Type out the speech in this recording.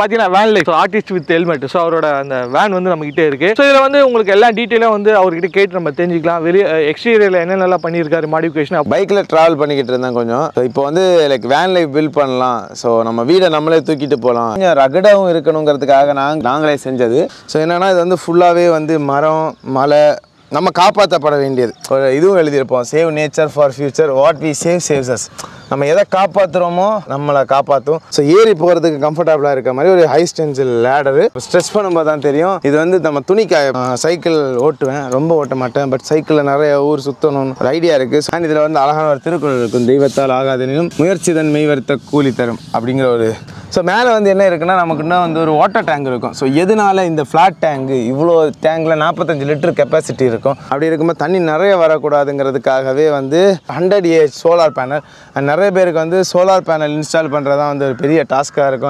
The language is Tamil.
பார்த்தீங்கன்னா van life artist with helmet so அவரோட அந்த வேன் வந்து நம்மகிட்டே இருக்குது ஸோ இதில் வந்து உங்களுக்கு எல்லா டீட்டெயிலாக வந்து அவர்கிட்ட கேட்டு நம்ம தெரிஞ்சுக்கலாம் வெளியே எக்ஸ்டீரியரில் என்னென்னலாம் பண்ணியிருக்காரு மாடிஃபிகேஷன் பைக்கில் ட்ராவல் பண்ணிக்கிட்டு இருந்தேன் கொஞ்சம் ஸோ இப்போ வந்து லைக் வேன் லைஃப் பில்ட் பண்ணலாம் ஸோ நம்ம வீடை நம்மளே தூக்கிட்டு போகலாம் கொஞ்சம் ரகடாகவும் இருக்கணுங்கிறதுக்காக நாங்கள் நாங்களே செஞ்சது ஸோ என்னென்னா இது வந்து ஃபுல்லாகவே வந்து மரம் மலை நம்ம காப்பாற்றப்பட வேண்டியது இதுவும் எழுதியிருப்போம் save nature for future what we save saves us நம்ம எதை காப்பாற்றுறோமோ நம்மளை காப்பாற்றும் ஸோ ஏறி போகிறதுக்கு கம்ஃபர்டபுளாக இருக்க மாதிரி ஒரு ஹை ஸ்டென்சில் லேடரு ஸ்ட்ரெஸ் பண்ணும்போது தான் தெரியும் இது வந்து நம்ம துணிக்காய் சைக்கிள் ஓட்டுவேன் ரொம்ப ஓட்ட மாட்டேன் பட் சைக்கிளில் நிறைய ஊர் சுற்றணும்னு ஒரு ஐடியா இருக்குது ஸோ இதில் வந்து அழகான ஒரு திருக்குறள் இருக்கும் தெய்வத்தால் ஆகாதனும் முயற்சி தன் மெய்வருத்த கூலி தரும் அப்படிங்கிற ஒரு ஸோ மேலே வந்து என்ன இருக்குன்னா நமக்கு இன்னும் வந்து ஒரு வாட்டர் டேங்க் இருக்கும் ஸோ எதனால இந்த ஃப்ளாட் டேங்கு இவ்வளோ டேங்கில் நாற்பத்தஞ்சு லிட்டர் கெப்பாசிட்டி இருக்கும் அப்படி இருக்கும்போது தண்ணி நிறைய வரக்கூடாதுங்கிறதுக்காகவே வந்து ஹண்ட்ரட் ஏஜ் சோலார் பேனல் நிறைய பேருக்கு வந்து சோலார் பேனல் இன்ஸ்டால் பண்ணுறது தான் வந்து ஒரு பெரிய டாஸ்க்காக இருக்கும்